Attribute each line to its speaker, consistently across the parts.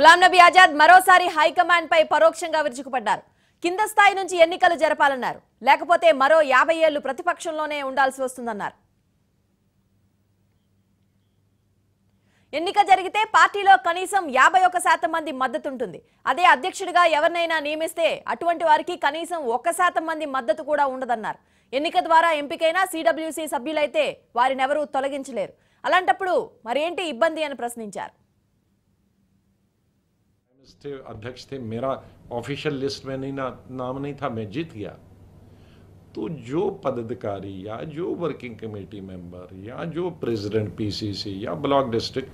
Speaker 1: గులాం నబీ ఆజాద్ మరోసారి హైకమాండ్ పై పరోక్షంగా విరుచుకుపడ్డారు కింద స్థాయి నుంచి ఎన్నికలు జరపాలన్నారు లేకపోతే మరో యాభై ఏళ్లు ప్రతిపక్షంలోనే ఉండాల్సి వస్తుందన్నారు ఎన్నిక జరిగితే పార్టీలో కనీసం యాభై ఒక శాతం మంది మద్దతుంటుంది అదే అధ్యక్షుడిగా ఎవరినైనా నియమిస్తే అటువంటి వారికి కనీసం ఒక్క శాతం మంది మద్దతు కూడా ఉండదన్నారు ఎన్నిక ద్వారా ఎంపికైనా సిడబ్ల్యూసీ సభ్యులైతే వారినెవరూ తొలగించలేరు అలాంటప్పుడు మరేంటి ఇబ్బంది అని ప్రశ్నించారు थे अध्यक्ष थे मेरा ऑफिशियल लिस्ट में नहीं ना नाम नहीं था मैं जीत गया तो जो पदाधिकारी या जो वर्किंग कमेटी मेंबर या जो प्रेसिडेंट पीसीसी या ब्लॉक डिस्ट्रिक्ट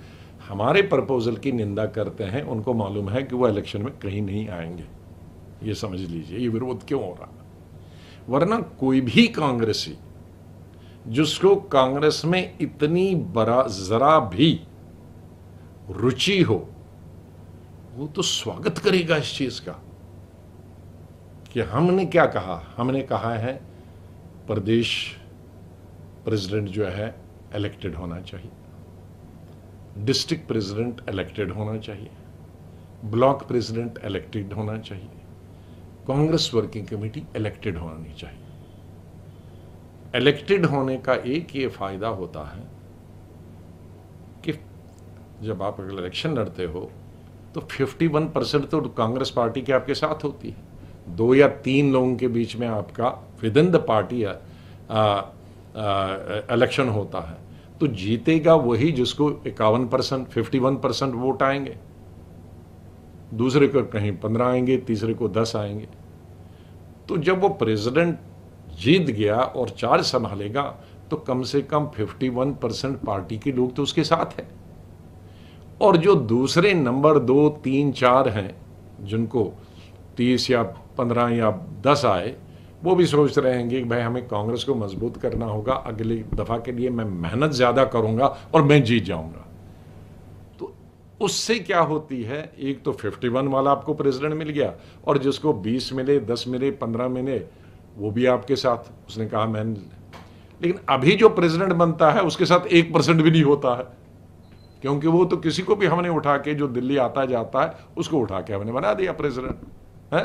Speaker 1: हमारे प्रपोजल की निंदा करते हैं उनको मालूम है कि वो इलेक्शन में कहीं नहीं आएंगे ये समझ लीजिए ये विरोध क्यों हो रहा वरना कोई भी कांग्रेसी जिसको कांग्रेस में इतनी बड़ा ज़रा भी रुचि हो वो तो स्वागत करेगा इस चीज का कि हमने क्या कहा हमने कहा है प्रदेश प्रेसिडेंट जो है इलेक्टेड होना चाहिए डिस्ट्रिक्ट प्रेसिडेंट इलेक्टेड होना चाहिए ब्लॉक प्रेसिडेंट इलेक्टेड होना चाहिए कांग्रेस वर्किंग कमेटी इलेक्टेड होनी चाहिए इलेक्टेड होने का एक ये फायदा होता है कि जब आप अगर इलेक्शन लड़ते हो तो 51 परसेंट तो कांग्रेस पार्टी के आपके साथ होती है दो या तीन लोगों के बीच में आपका within the party election होता है तो जीतेगा वही जिसको इक्यावन percent fifty one percent vote आएंगे दूसरे को कहीं पंद्रह आएंगे तीसरे को दस आएंगे तो जब वो प्रेसिडेंट जीत गया और चार्ज संभालेगा तो कम से कम 51 परसेंट पार्टी के लोग तो उसके साथ है और जो दूसरे नंबर दो तीन चार हैं जिनको तीस या पंद्रह या दस आए वो भी सोच रहे हैं कि भाई हमें कांग्रेस को मजबूत करना होगा अगली दफ़ा के लिए मैं मेहनत ज़्यादा करूंगा और मैं जीत जाऊंगा तो उससे क्या होती है एक तो 51 वाला आपको प्रेसिडेंट मिल गया और जिसको 20 मिले 10 मिले 15 मिले वो भी आपके साथ उसने कहा मैं लेकिन अभी जो प्रेसिडेंट बनता है उसके साथ एक परसेंट भी नहीं होता है क्योंकि वो तो किसी को भी हमने उठा के जो दिल्ली आता जाता है उसको उठा के हमने बना दिया प्रेसिडेंट है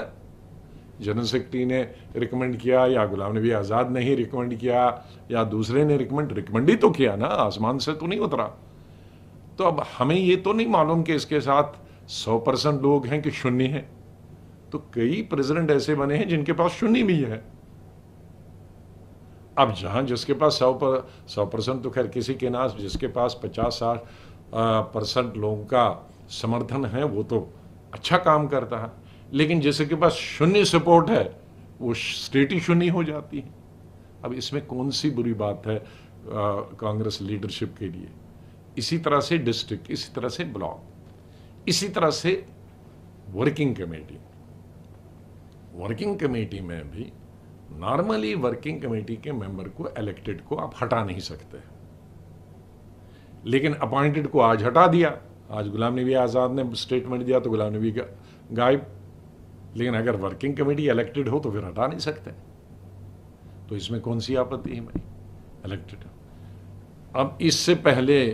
Speaker 1: जनरल सेक्रेटरी ने रिकमेंड किया या गुलाम नबी आज़ाद ने ही रिकमेंड किया या दूसरे ने रिकमेंड रिकमेंड ही तो किया ना आसमान से तो नहीं उतरा तो अब हमें ये तो नहीं मालूम कि इसके साथ सौ परसेंट लोग हैं कि शून्य हैं तो कई प्रेसिडेंट ऐसे बने हैं जिनके पास शून्य भी है अब जहां जिसके पास सौ पर सौ परसेंट तो खैर किसी के ना जिसके पास पचास साठ परसेंट लोगों का समर्थन है वो तो अच्छा काम करता है लेकिन जिसके के पास शून्य सपोर्ट है वो स्टेट ही शून्य हो जाती है अब इसमें कौन सी बुरी बात है कांग्रेस लीडरशिप के लिए इसी तरह से डिस्ट्रिक्ट इसी तरह से ब्लॉक इसी तरह से वर्किंग कमेटी वर्किंग कमेटी में भी नॉर्मली वर्किंग कमेटी के मेंबर को इलेक्टेड को आप हटा नहीं सकते हैं लेकिन अपॉइंटेड को आज हटा दिया आज गुलाम नबी आज़ाद ने स्टेटमेंट दिया तो गुलाम नबी गायब लेकिन अगर वर्किंग कमेटी इलेक्टेड हो तो फिर हटा नहीं सकते तो इसमें कौन सी आपत्ति है मेरी इलेक्टेड अब इससे पहले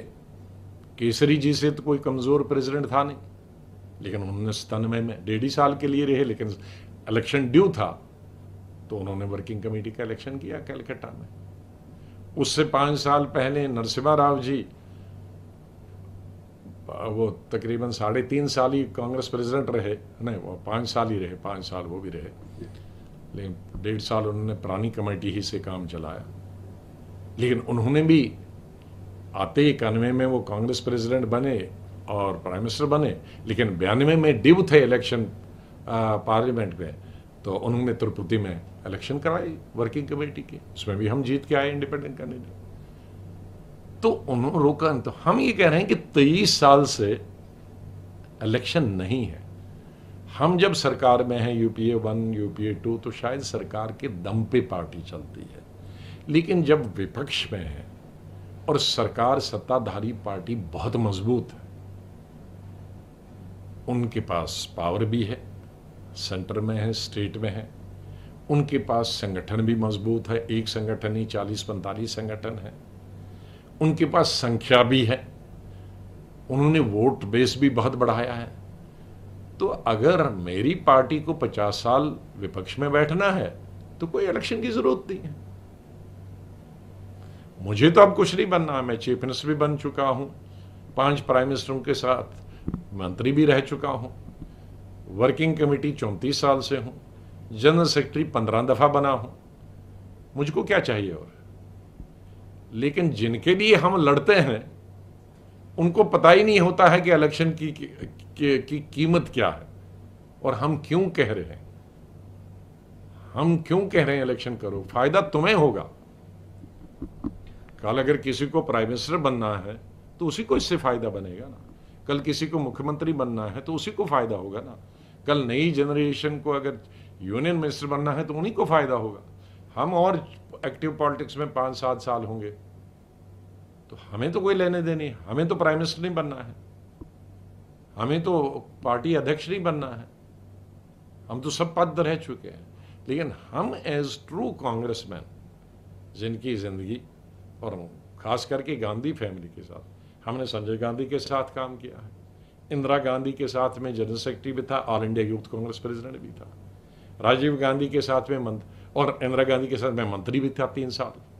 Speaker 1: केसरी जी से तो कोई कमज़ोर प्रेसिडेंट था नहीं लेकिन उन्होंने सतानवे में डेढ़ी साल के लिए रहे लेकिन इलेक्शन ड्यू था तो उन्होंने वर्किंग कमेटी का इलेक्शन किया कलकत्ता में उससे पाँच साल पहले नरसिम्हा राव जी वो तकरीबन साढ़े तीन साल ही कांग्रेस प्रेसिडेंट रहे नहीं वो पाँच साल ही रहे पाँच साल वो भी रहे लेकिन डेढ़ साल उन्होंने पुरानी कमेटी ही से काम चलाया लेकिन उन्होंने भी आते इक्यानवे में वो कांग्रेस प्रेसिडेंट बने और प्राइम मिनिस्टर बने लेकिन बयानवे में डिब थे इलेक्शन पार्लियामेंट में तो उन्होंने तिरुपति में इलेक्शन कराई वर्किंग कमेटी की उसमें भी हम जीत के आए इंडिपेंडेंट कैंडिडेट तो उन्होंने रोका तो हम ये कह रहे हैं कि तेईस साल से इलेक्शन नहीं है हम जब सरकार में हैं यूपीए वन यूपीए टू तो शायद सरकार के दम पे पार्टी चलती है लेकिन जब विपक्ष में है और सरकार सत्ताधारी पार्टी बहुत मजबूत है उनके पास पावर भी है सेंटर में है स्टेट में है उनके पास संगठन भी मजबूत है एक संगठन ही चालीस पैंतालीस संगठन है उनके पास संख्या भी है उन्होंने वोट बेस भी बहुत बढ़ाया है तो अगर मेरी पार्टी को 50 साल विपक्ष में बैठना है तो कोई इलेक्शन की जरूरत नहीं है मुझे तो अब कुछ नहीं बनना मैं चीफ मिनिस्टर भी बन चुका हूं पांच प्राइम मिनिस्टरों के साथ मंत्री भी रह चुका हूं वर्किंग कमेटी चौंतीस साल से हूं जनरल सेक्रेटरी पंद्रह दफ़ा बना हूं मुझको क्या चाहिए और लेकिन जिनके लिए हम लड़ते हैं उनको पता ही नहीं होता है कि इलेक्शन की, की, की, की कीमत क्या है और हम क्यों कह रहे हैं हम क्यों कह रहे हैं इलेक्शन करो फायदा तुम्हें होगा कल अगर किसी को प्राइम मिनिस्टर बनना है तो उसी को इससे फायदा बनेगा ना कल किसी को मुख्यमंत्री बनना है तो उसी को फायदा होगा ना कल नई जनरेशन को अगर यूनियन मिनिस्टर बनना है तो उन्हीं को फायदा होगा हम और एक्टिव पॉलिटिक्स में पाँच सात साल होंगे तो हमें तो कोई लेने देने हमें तो प्राइम मिनिस्टर नहीं बनना है हमें तो पार्टी अध्यक्ष नहीं बनना है हम तो सब पद रह चुके हैं लेकिन हम एज ट्रू कांग्रेसमैन जिनकी ज़िंदगी और खास करके गांधी फैमिली के साथ हमने संजय गांधी के साथ काम किया है इंदिरा गांधी के साथ में जनरल सेक्रेटरी भी था all India youth Congress president भी था राजीव गांधी के साथ में मंत्री और इंदिरा गांधी के साथ मैं मंत्री भी था तीन साल